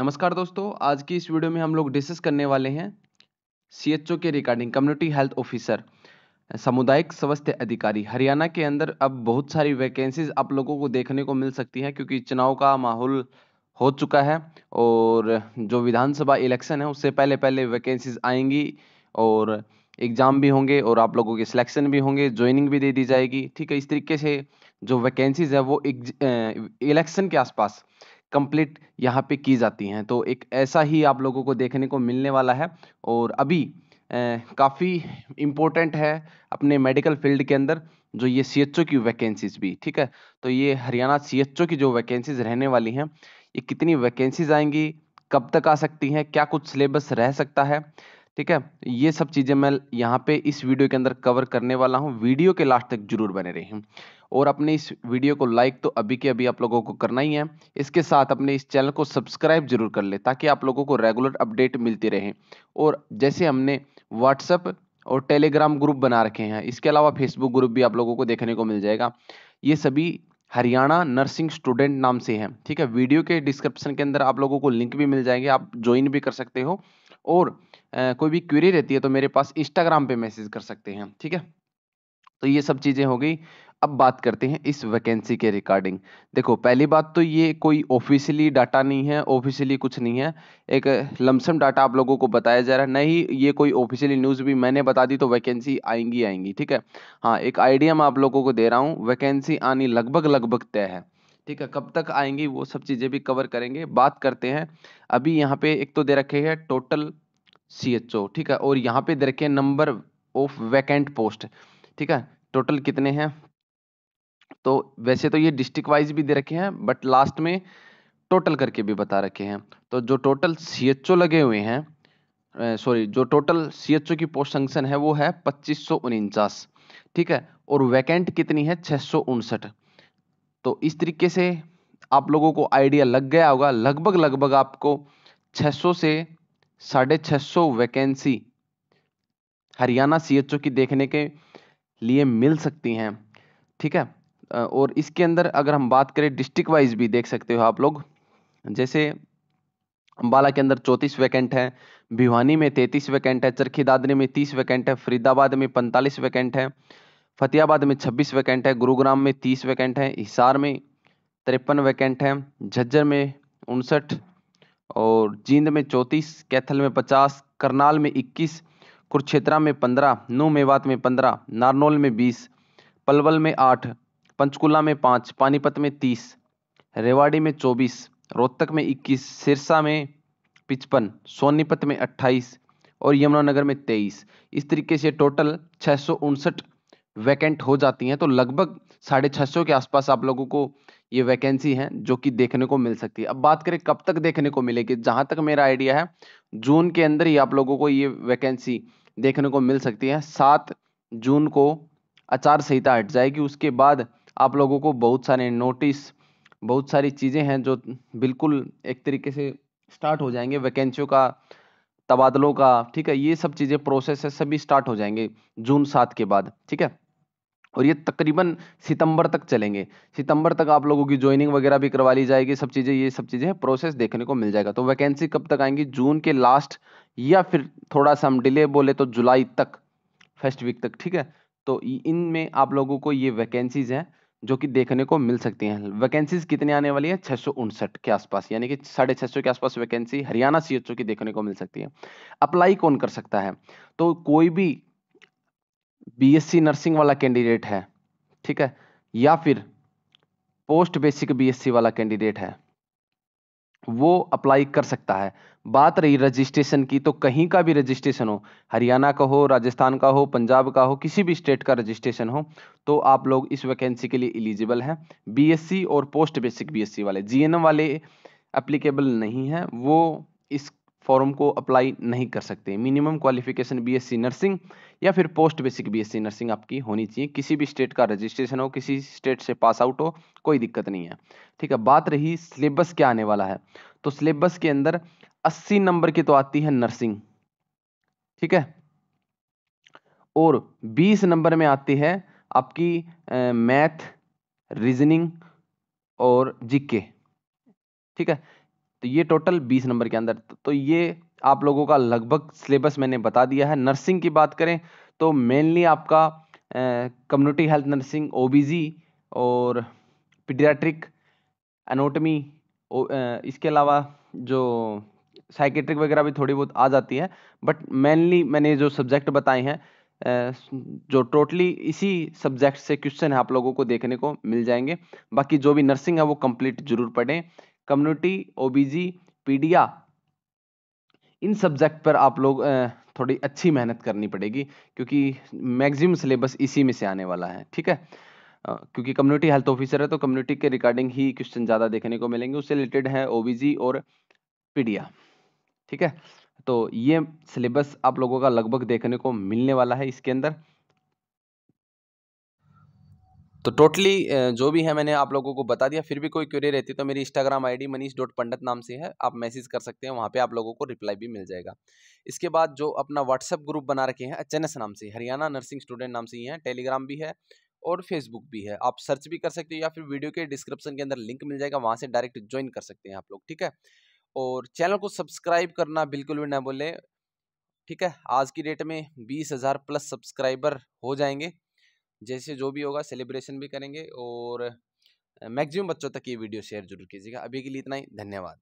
नमस्कार दोस्तों आज की इस वीडियो में हम लोग डिस्कस करने वाले हैं सी के रिगार्डिंग कम्युनिटी हेल्थ ऑफिसर सामुदायिक स्वास्थ्य अधिकारी हरियाणा के अंदर अब बहुत सारी वैकेंसीज आप लोगों को देखने को मिल सकती हैं क्योंकि चुनाव का माहौल हो चुका है और जो विधानसभा इलेक्शन है उससे पहले पहले वैकेंसीज आएंगी और एग्ज़ाम भी होंगे और आप लोगों के सिलेक्शन भी होंगे ज्वाइनिंग भी दे दी जाएगी ठीक है इस तरीके से जो वैकेंसीज है वो इलेक्शन के आसपास कंप्लीट यहाँ पे की जाती हैं तो एक ऐसा ही आप लोगों को देखने को मिलने वाला है और अभी काफ़ी इम्पोर्टेंट है अपने मेडिकल फील्ड के अंदर जो ये सी की वैकेंसीज भी ठीक है तो ये हरियाणा सी की जो वैकेंसीज रहने वाली हैं ये कितनी वैकेंसीज आएंगी कब तक आ सकती हैं क्या कुछ सिलेबस रह सकता है ठीक है ये सब चीज़ें मैं यहाँ पे इस वीडियो के अंदर कवर करने वाला हूँ वीडियो के लास्ट तक जरूर बने रही हूँ और अपने इस वीडियो को लाइक तो अभी के अभी आप लोगों को करना ही है इसके साथ अपने इस चैनल को सब्सक्राइब जरूर कर ले ताकि आप लोगों को रेगुलर अपडेट मिलती रहे और जैसे हमने व्हाट्सअप और टेलीग्राम ग्रुप बना रखे हैं इसके अलावा फेसबुक ग्रुप भी आप लोगों को देखने को मिल जाएगा ये सभी हरियाणा नर्सिंग स्टूडेंट नाम से हैं ठीक है वीडियो के डिस्क्रिप्शन के अंदर आप लोगों को लिंक भी मिल जाएंगे आप ज्वाइन भी कर सकते हो और आ, कोई भी क्वेरी रहती है तो मेरे पास इंस्टाग्राम पे मैसेज कर सकते हैं ठीक है तो ये सब चीज़ें हो गई अब बात करते हैं इस वैकेंसी के रिकॉर्डिंग देखो पहली बात तो ये कोई ऑफिशियली डाटा नहीं है ऑफिशियली कुछ नहीं है एक लमसम डाटा आप लोगों को बताया जा रहा है नहीं ये कोई ऑफिशियली न्यूज़ भी मैंने बता दी तो वैकेंसी आएंगी आएंगी ठीक है हाँ एक आइडिया मैं आप लोगों को दे रहा हूँ वैकेंसी आनी लगभग लगभग तय है ठीक है कब तक आएंगी वो सब चीज़ें भी कवर करेंगे बात करते हैं अभी यहाँ पे एक तो दे रखे है टोटल सी एच ओ ठीक है और यहाँ पे दे रखे हैं नंबर ऑफ वैकेंट पोस्ट ठीक है टोटल कितने हैं तो वैसे तो ये डिस्ट्रिक्ट वाइज भी दे रखे हैं बट लास्ट में टोटल करके भी बता रखे हैं तो जो टोटल सी लगे हुए हैं सॉरी जो टोटल सी की पोस्ट संक्शन है वो है पच्चीस ठीक है और वैकेंट कितनी है छः तो इस तरीके से आप लोगों को आइडिया लग गया होगा लगभग लगभग आपको 600 से साढ़े छः वैकेंसी हरियाणा सी की देखने के लिए मिल सकती हैं ठीक है और इसके अंदर अगर हम बात करें डिस्ट्रिक्ट वाइज भी देख सकते हो आप लोग जैसे अम्बाला के अंदर चौंतीस वैकेंट है भिवानी में तैंतीस वैकेंट है चरखी दादरी में तीस वैकेंट है फरीदाबाद में पैंतालीस वैकेंट है फतेहाबाद में छब्बीस वैकेंट है गुरुग्राम में तीस वैकेंट है हिसार में तिरपन वैकेंट है झज्जर में उनसठ और जींद में चौंतीस कैथल में पचास करनाल में इक्कीस कुरुक्षेत्रा में पंद्रह नू मेवात में पंद्रह नारनौल में बीस पलवल में आठ पंचकुला में पाँच पानीपत में तीस रेवाड़ी में चौबीस रोहतक में इक्कीस सिरसा में पिचपन सोनीपत में अट्ठाईस और यमुनानगर में तेईस इस तरीके से टोटल छः सौ उनसठ वैकेंट हो जाती हैं तो लगभग साढ़े छः सौ के आसपास आप लोगों को ये वैकेंसी हैं जो कि देखने को मिल सकती है अब बात करें कब तक देखने को मिलेगी जहाँ तक मेरा आइडिया है जून के अंदर ही आप लोगों को ये वैकेंसी देखने को मिल सकती है सात जून को आचार संहिता हट जाएगी उसके बाद आप लोगों को बहुत सारे नोटिस बहुत सारी चीज़ें हैं जो बिल्कुल एक तरीके से स्टार्ट हो जाएंगे वैकेंसियों का तबादलों का ठीक है ये सब चीज़ें प्रोसेस है सभी स्टार्ट हो जाएंगे जून सात के बाद ठीक है और ये तकरीबन सितंबर तक चलेंगे सितंबर तक आप लोगों की ज्वाइनिंग वगैरह भी करवा ली जाएगी सब चीज़ें ये सब चीज़ें प्रोसेस देखने को मिल जाएगा तो वैकेंसी कब तक आएंगी जून के लास्ट या फिर थोड़ा सा हम डिले बोले तो जुलाई तक फर्स्ट वीक तक ठीक है तो इनमें आप लोगों को ये वैकेंसीज हैं जो कि देखने को मिल सकती हैं वैकेंसीज कितने आने वाली है छह के आसपास यानी कि साढ़े सौ के आसपास वैकेंसी हरियाणा सी की देखने को मिल सकती है अप्लाई कौन कर सकता है तो कोई भी बीएससी नर्सिंग वाला कैंडिडेट है ठीक है या फिर पोस्ट बेसिक बीएससी वाला कैंडिडेट है वो अप्लाई कर सकता है बात रही रजिस्ट्रेशन की तो कहीं का भी रजिस्ट्रेशन हो हरियाणा का हो राजस्थान का हो पंजाब का हो किसी भी स्टेट का रजिस्ट्रेशन हो तो आप लोग इस वैकेंसी के लिए एलिजिबल हैं बीएससी और पोस्ट बेसिक बीएससी वाले जीएनएम वाले एप्लीकेबल नहीं है वो इस फॉर्म को अप्लाई नहीं कर सकते मिनिमम क्वालिफिकेशन बीएससी नर्सिंग या फिर पोस्ट बेसिक बीएससी नर्सिंग आपकी होनी चाहिए किसी भी स्टेट का रजिस्ट्रेशन हो किसी स्टेट से पास आउट हो कोई दिक्कत नहीं है ठीक है बात रही सिलेबस क्या आने वाला है तो सिलेबस के अंदर अस्सी नंबर की तो आती है नर्सिंग ठीक है और बीस नंबर में आती है आपकी मैथ रीजनिंग और जीके ठीक है तो ये टोटल बीस नंबर के अंदर तो ये आप लोगों का लगभग सिलेबस मैंने बता दिया है नर्सिंग की बात करें तो मेनली आपका कम्युनिटी हेल्थ नर्सिंग ओ और पीडियाट्रिक एनोटमी इसके अलावा जो साइकेट्रिक वगैरह भी थोड़ी बहुत आ जाती है बट मेनली मैंने जो सब्जेक्ट बताए हैं जो टोटली इसी सब्जेक्ट से क्वेश्चन है आप लोगों को देखने को मिल जाएंगे बाकी जो भी नर्सिंग है वो कंप्लीट जरूर पढ़ें कम्युनिटी ओबीजी पीडिया इन सब्जेक्ट पर आप लोग थोड़ी अच्छी मेहनत करनी पड़ेगी क्योंकि मैक्सिमम सिलेबस इसी में से आने वाला है ठीक है क्योंकि कम्युनिटी हेल्थ ऑफिसर है तो कम्युनिटी के रिगार्डिंग ही क्वेश्चन ज़्यादा देखने को मिलेंगे उससे रिलेटेड है ओबीजी और पीडिया ठीक है तो ये सिलेबस आप लोगों का लगभग देखने को मिलने वाला है इसके अंदर तो टोटली जो भी है मैंने आप लोगों को बता दिया फिर भी कोई क्यूरी रहती है तो मेरी Instagram ID Manish dot Pandit नाम से है आप मैसेज कर सकते हैं वहाँ पे आप लोगों को रिप्लाई भी मिल जाएगा इसके बाद जो अपना व्हाट्सअप ग्रुप बना रखे हैं अचनस नाम से हरियाणा नर्सिंग स्टूडेंट नाम से ही है टेलीग्राम भी है और फेसबुक भी है आप सर्च भी कर सकते हो या फिर वीडियो के डिस्क्रिप्शन के अंदर लिंक मिल जाएगा वहाँ से डायरेक्ट ज्वाइन कर सकते हैं आप लोग ठीक है और चैनल को सब्सक्राइब करना बिल्कुल भी ना बोले ठीक है आज की डेट में बीस हज़ार प्लस सब्सक्राइबर हो जाएंगे जैसे जो भी होगा सेलिब्रेशन भी करेंगे और मैक्सिमम बच्चों तक ये वीडियो शेयर जरूर कीजिएगा अभी के लिए इतना ही धन्यवाद